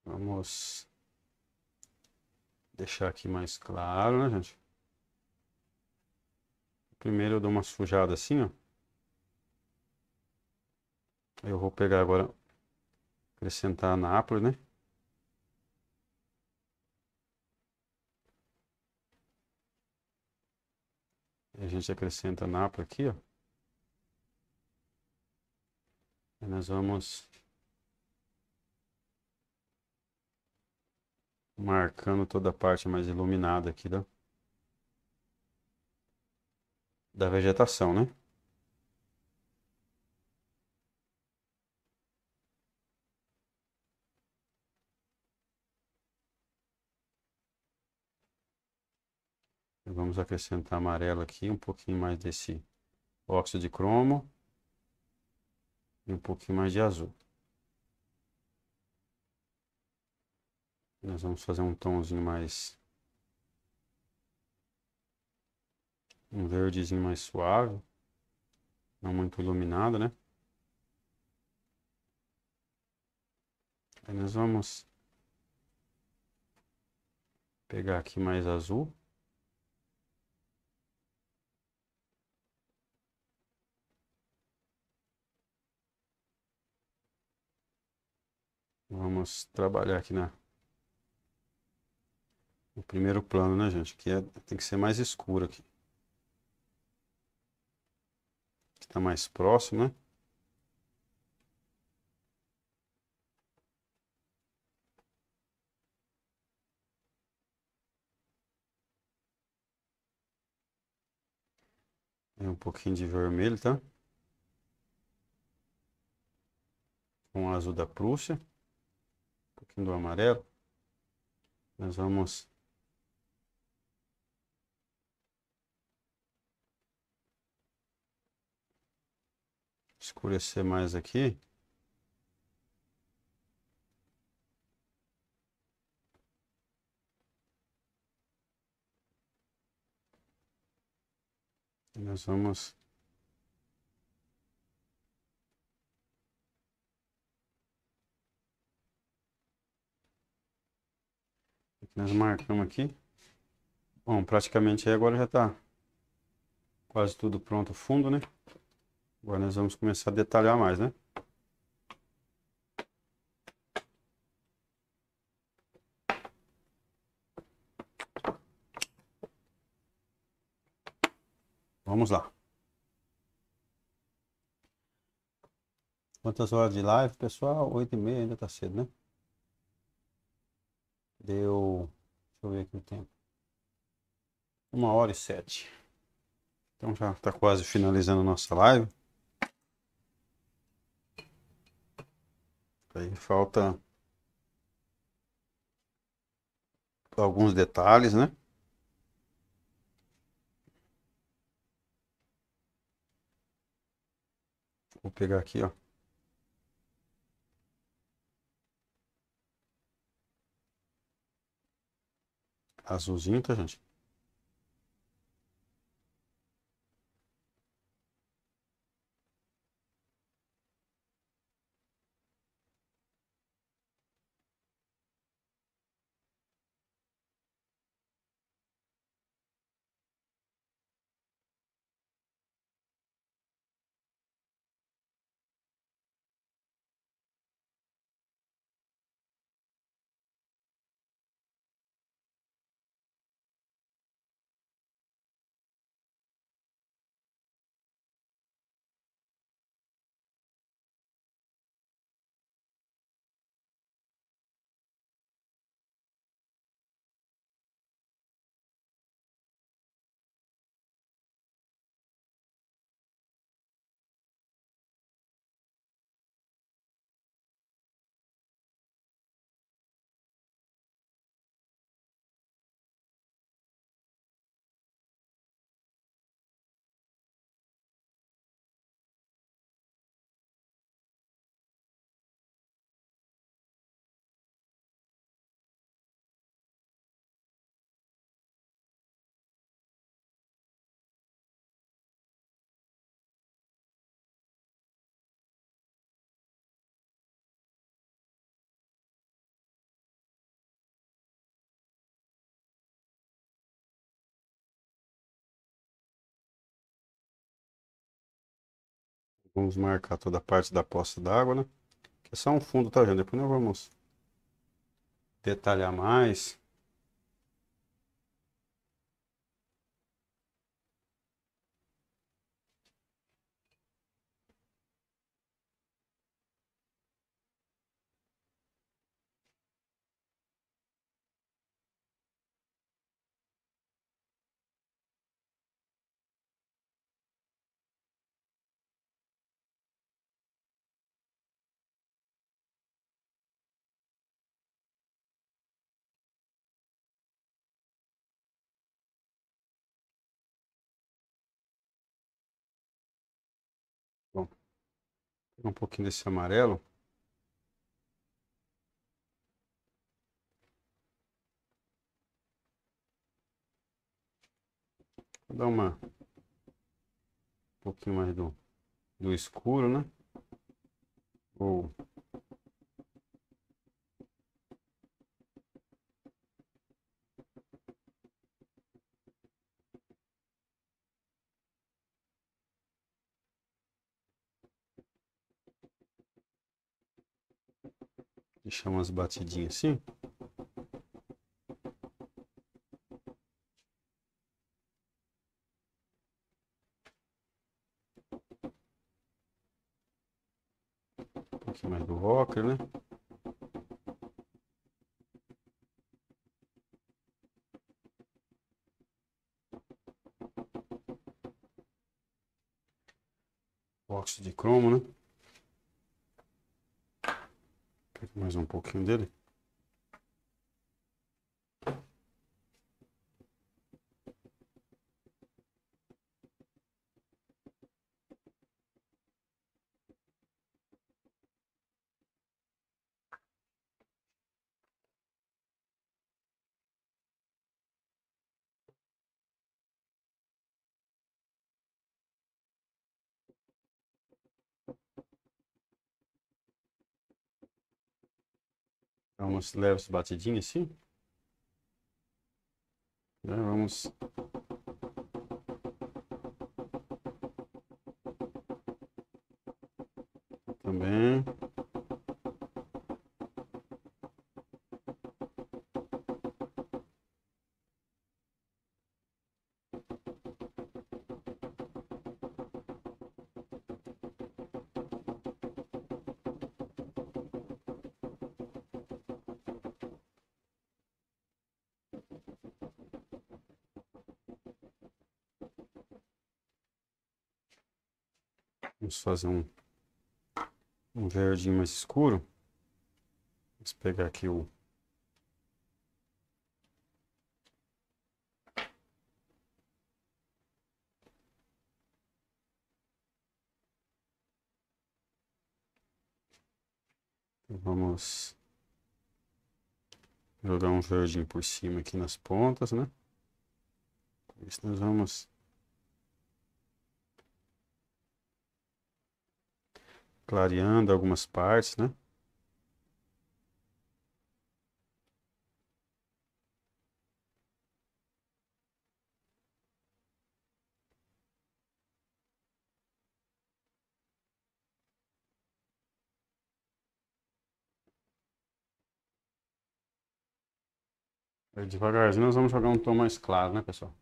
Vamos deixar aqui mais claro, né, gente? Primeiro eu dou uma sujada assim, ó. Eu vou pegar agora, acrescentar Nápoles, né? a gente acrescenta Nápoles aqui, ó. E nós vamos marcando toda a parte mais iluminada aqui da, da vegetação, né? Vamos acrescentar amarelo aqui, um pouquinho mais desse óxido de cromo e um pouquinho mais de azul. Nós vamos fazer um tomzinho mais... Um verdezinho mais suave. Não muito iluminado, né? Aí nós vamos pegar aqui mais azul. Vamos trabalhar aqui na o primeiro plano, né, gente? Que é, tem que ser mais escuro aqui. Que tá mais próximo, né? É um pouquinho de vermelho, tá? Com o azul da Prússia pouquinho do amarelo. Nós vamos escurecer mais aqui. Nós vamos Nós marcamos aqui. Bom, praticamente aí agora já está quase tudo pronto o fundo, né? Agora nós vamos começar a detalhar mais, né? Vamos lá. Quantas horas de live, pessoal? Oito e meia ainda está cedo, né? Deu. Deixa eu ver aqui o tempo. Uma hora e sete. Então já está quase finalizando a nossa live. Aí falta alguns detalhes, né? Vou pegar aqui, ó. Azulzinho, tá, gente? Vamos marcar toda a parte da poça d'água, né? Que é só um fundo, tá, vendo? Depois nós vamos detalhar mais. um pouquinho desse amarelo. Vou dar uma um pouquinho mais do, do escuro, né? Ou Deixar umas batidinhas assim. Um pouquinho mais do rocker, né? óxido de cromo, né? mais um pouquinho dele. umas leves batidinhas assim. Né? Vamos Vamos fazer um, um verdinho mais escuro. Vamos pegar aqui o então Vamos jogar um verdinho por cima aqui nas pontas, né? Isso nós vamos clareando algumas partes, né? Devagarzinho nós vamos jogar um tom mais claro, né, pessoal?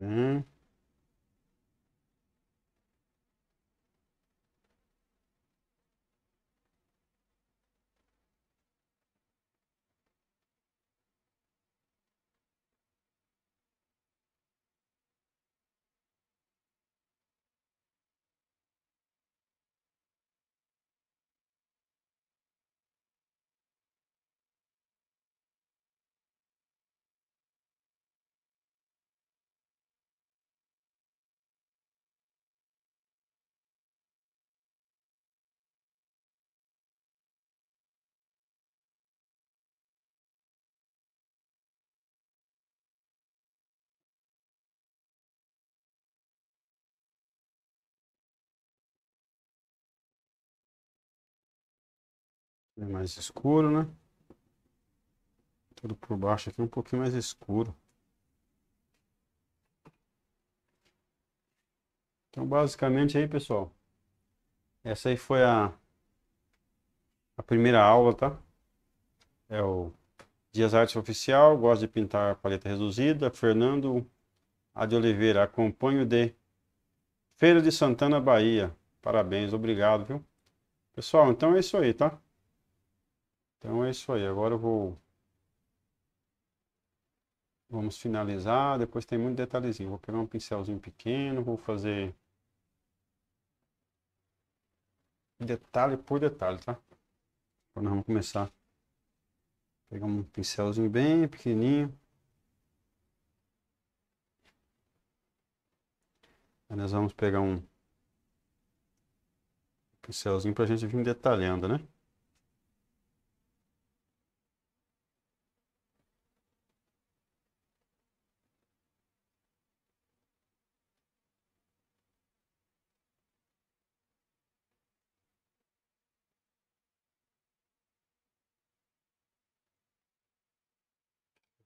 Mm-hmm. É mais escuro, né? Tudo por baixo aqui é um pouquinho mais escuro. Então, basicamente aí, pessoal. Essa aí foi a, a primeira aula, tá? É o Dias Artes Oficial, gosto de pintar paleta reduzida. Fernando A. de Oliveira, acompanho de Feira de Santana, Bahia. Parabéns, obrigado, viu? Pessoal, então é isso aí, tá? Então é isso aí. Agora eu vou. Vamos finalizar. Depois tem muito detalhezinho. Vou pegar um pincelzinho pequeno, vou fazer. Detalhe por detalhe, tá? Então nós vamos começar. Pegar um pincelzinho bem pequenininho. Aí nós vamos pegar um pincelzinho para a gente vir detalhando, né?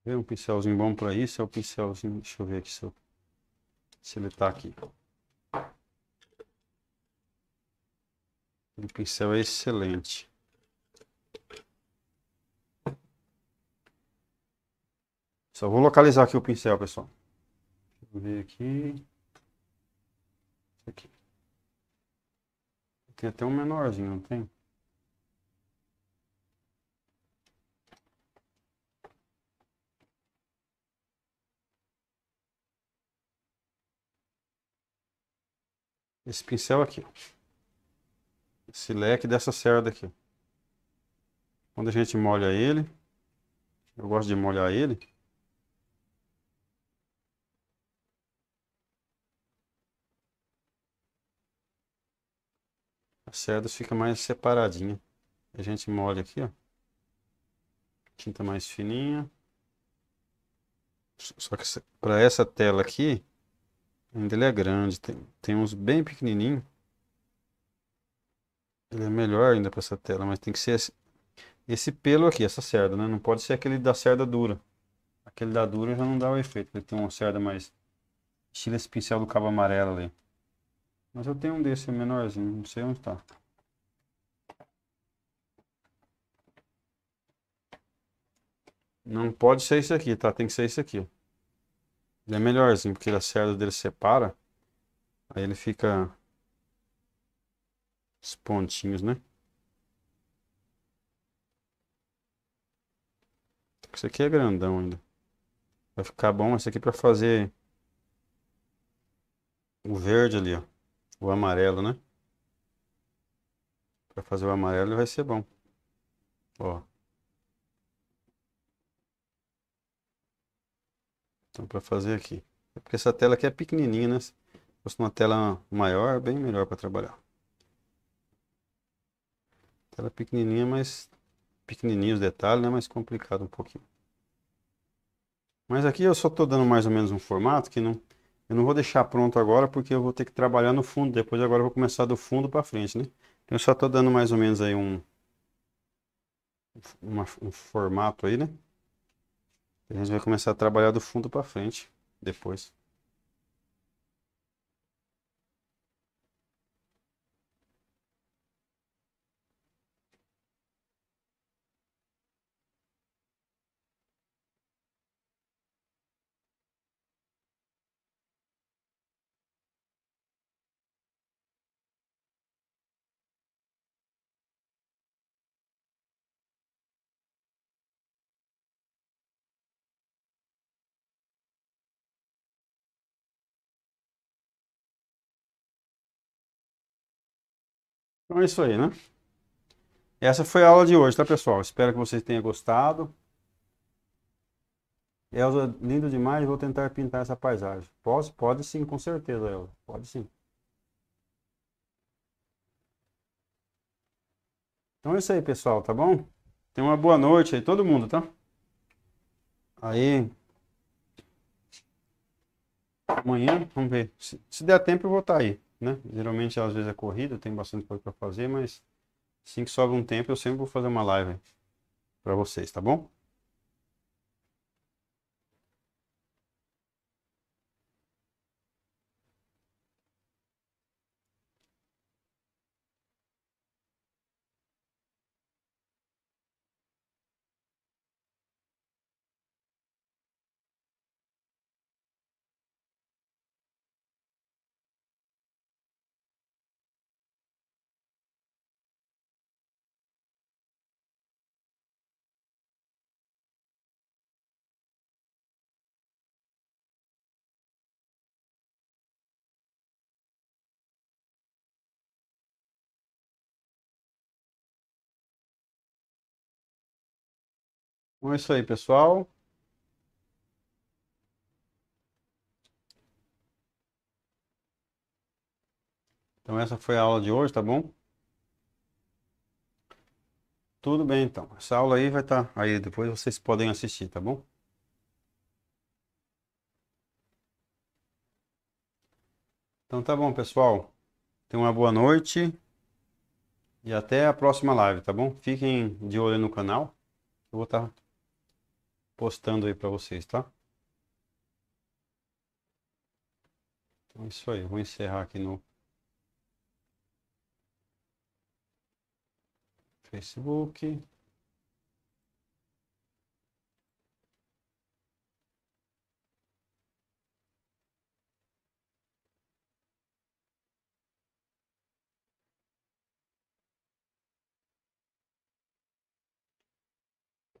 ver um pincelzinho bom para isso. É o pincelzinho. Deixa eu ver aqui se, eu, se ele está aqui. O pincel é excelente. Só vou localizar aqui o pincel, pessoal. Deixa eu ver aqui. aqui. Tem até um menorzinho, não tem? esse pincel aqui. Esse leque dessa cerda aqui. Quando a gente molha ele, eu gosto de molhar ele. As cerdas ficam mais separadinha. A gente molha aqui, ó. Tinta mais fininha. Só que para essa tela aqui, Ainda ele é grande. Tem, tem uns bem pequenininho. Ele é melhor ainda para essa tela, mas tem que ser esse, esse, pelo aqui, essa cerda, né? Não pode ser aquele da cerda dura. Aquele da dura já não dá o efeito. Ele né? tem uma cerda mais estilo esse pincel do cabo amarelo ali. Mas eu tenho um desse menorzinho, não sei onde está. Não pode ser isso aqui, tá? Tem que ser isso aqui, ó. Ele é melhorzinho, assim, porque a cerda dele separa. Aí ele fica... Os pontinhos, né? Esse aqui é grandão ainda. Vai ficar bom esse aqui é para fazer o verde ali, ó. O amarelo, né? Para fazer o amarelo vai ser bom. Ó. Então, para fazer aqui. É porque essa tela aqui é pequenininha, né? Se fosse uma tela maior, bem melhor para trabalhar. Tela pequenininha, mas pequenininho os detalhes, né? Mais complicado um pouquinho. Mas aqui eu só estou dando mais ou menos um formato que não, eu não vou deixar pronto agora porque eu vou ter que trabalhar no fundo. Depois agora eu vou começar do fundo para frente, né? Então eu só estou dando mais ou menos aí um, uma, um formato aí, né? A gente vai começar a trabalhar do fundo para frente depois. Então é isso aí, né? Essa foi a aula de hoje, tá, pessoal? Espero que vocês tenham gostado. Elza, lindo demais, vou tentar pintar essa paisagem. Posso? Pode sim, com certeza, Elza. Pode sim. Então é isso aí, pessoal, tá bom? Tenha uma boa noite aí, todo mundo, tá? Aí. Amanhã, vamos ver. Se, se der tempo, eu vou estar tá aí né? Geralmente, às vezes, é corrida, tem bastante coisa para fazer, mas assim que sobra um tempo, eu sempre vou fazer uma live para vocês, tá bom? bom é isso aí, pessoal. Então essa foi a aula de hoje, tá bom? Tudo bem então. Essa aula aí vai estar tá aí, depois vocês podem assistir, tá bom? Então tá bom, pessoal. Tenham uma boa noite e até a próxima live, tá bom? Fiquem de olho no canal. Eu vou estar tá postando aí para vocês, tá? Então é isso aí, vou encerrar aqui no Facebook.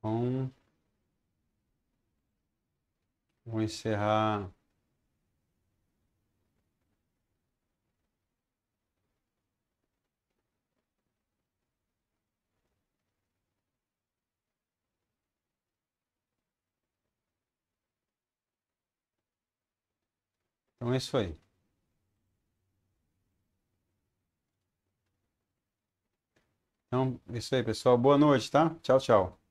Então, Vou encerrar. Então é isso aí. Então, é isso aí, pessoal. Boa noite, tá? Tchau, tchau.